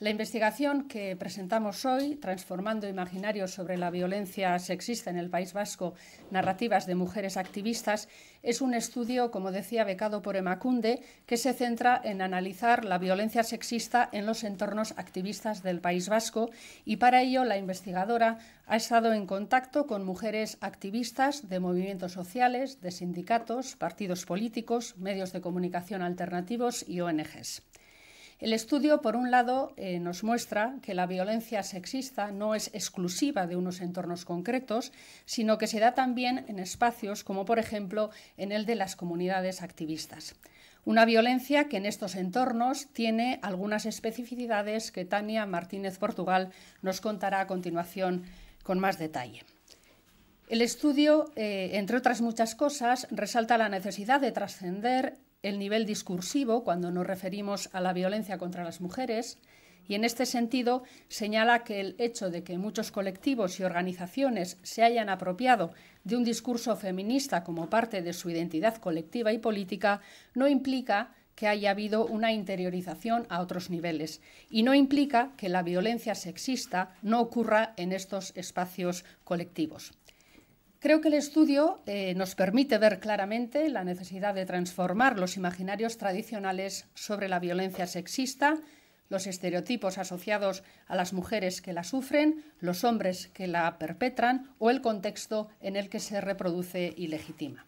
La investigación que presentamos hoy, Transformando Imaginarios sobre la Violencia Sexista en el País Vasco, Narrativas de Mujeres Activistas, es un estudio, como decía, becado por Emacunde, que se centra en analizar la violencia sexista en los entornos activistas del País Vasco y para ello la investigadora ha estado en contacto con mujeres activistas de movimientos sociales, de sindicatos, partidos políticos, medios de comunicación alternativos y ONGs. El estudio, por un lado, eh, nos muestra que la violencia sexista no es exclusiva de unos entornos concretos, sino que se da también en espacios como, por ejemplo, en el de las comunidades activistas. Una violencia que en estos entornos tiene algunas especificidades que Tania Martínez Portugal nos contará a continuación con más detalle. El estudio, eh, entre otras muchas cosas, resalta la necesidad de trascender el nivel discursivo cuando nos referimos a la violencia contra las mujeres y en este sentido señala que el hecho de que muchos colectivos y organizaciones se hayan apropiado de un discurso feminista como parte de su identidad colectiva y política no implica que haya habido una interiorización a otros niveles y no implica que la violencia sexista no ocurra en estos espacios colectivos. Creo que el estudio eh, nos permite ver claramente la necesidad de transformar los imaginarios tradicionales sobre la violencia sexista, los estereotipos asociados a las mujeres que la sufren, los hombres que la perpetran o el contexto en el que se reproduce y legitima.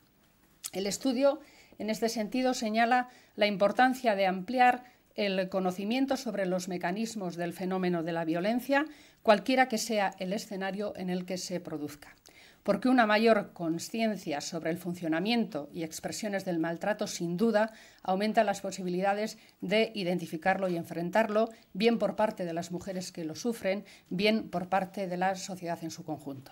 El estudio, en este sentido, señala la importancia de ampliar el conocimiento sobre los mecanismos del fenómeno de la violencia, cualquiera que sea el escenario en el que se produzca. Porque una mayor conciencia sobre el funcionamiento y expresiones del maltrato, sin duda, aumenta las posibilidades de identificarlo y enfrentarlo, bien por parte de las mujeres que lo sufren, bien por parte de la sociedad en su conjunto.